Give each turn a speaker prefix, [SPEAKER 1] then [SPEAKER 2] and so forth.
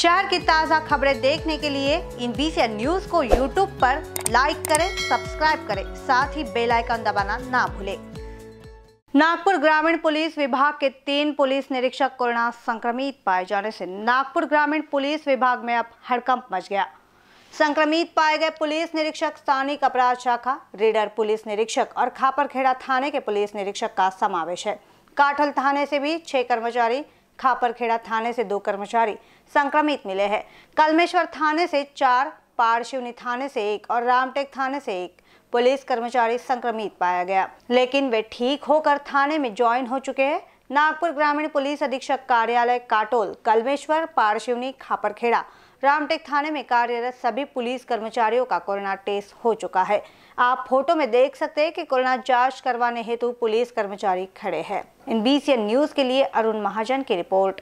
[SPEAKER 1] शहर की ताज़ा खबरें देखने के लिए इन बीसी न्यूज को यूट्यूब पर लाइक करें सब्सक्राइब करें साथ ही बेल आइकन दबाना ना भूलें नागपुर ग्रामीण पुलिस विभाग के तीन पुलिस निरीक्षक कोरोना संक्रमित पाए जाने से नागपुर ग्रामीण पुलिस विभाग में अब हड़कंप मच गया संक्रमित पाए गए पुलिस निरीक्षक स्थानीय अपराध शाखा रीडर पुलिस निरीक्षक और खापरखेड़ा थाने के पुलिस निरीक्षक का समावेश है काठल थाने से भी छह कर्मचारी खापरखेड़ा थाने से दो कर्मचारी संक्रमित मिले हैं कलमेश्वर थाने से चार पारशिवनी थाने से एक और रामटेक थाने से एक पुलिस कर्मचारी संक्रमित पाया गया लेकिन वे ठीक होकर थाने में ज्वाइन हो चुके हैं नागपुर ग्रामीण पुलिस अधीक्षक कार्यालय काटोल कलमेश्वर पारशिवनी खापरखेड़ा रामटेक थाने में कार्यरत सभी पुलिस कर्मचारियों का कोरोना टेस्ट हो चुका है आप फोटो में देख सकते हैं कि कोरोना जांच करवाने हेतु पुलिस कर्मचारी खड़े हैं इन बीसीएन न्यूज के लिए अरुण महाजन की रिपोर्ट